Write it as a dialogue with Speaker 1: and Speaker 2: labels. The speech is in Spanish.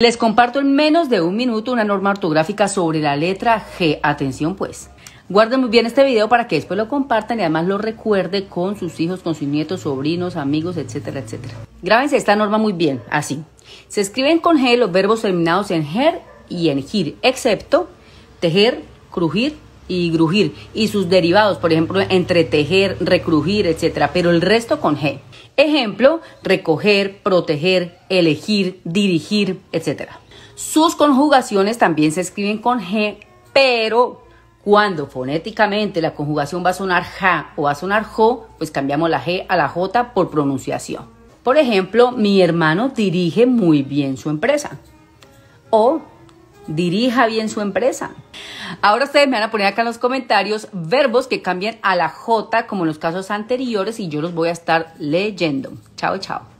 Speaker 1: Les comparto en menos de un minuto una norma ortográfica sobre la letra G. Atención pues. Guarden muy bien este video para que después lo compartan y además lo recuerde con sus hijos, con sus nietos, sobrinos, amigos, etcétera, etcétera. Grábense esta norma muy bien, así. Se escriben con G los verbos terminados en GER y en GIR, excepto tejer, crujir, y grujir y sus derivados, por ejemplo, entretejer, recrujir, etcétera, pero el resto con G. Ejemplo, recoger, proteger, elegir, dirigir, etcétera. Sus conjugaciones también se escriben con G, pero cuando fonéticamente la conjugación va a sonar ja o va a sonar jo, pues cambiamos la G a la J por pronunciación. Por ejemplo, mi hermano dirige muy bien su empresa. O Dirija bien su empresa. Ahora ustedes me van a poner acá en los comentarios verbos que cambian a la J como en los casos anteriores y yo los voy a estar leyendo. Chao, chao.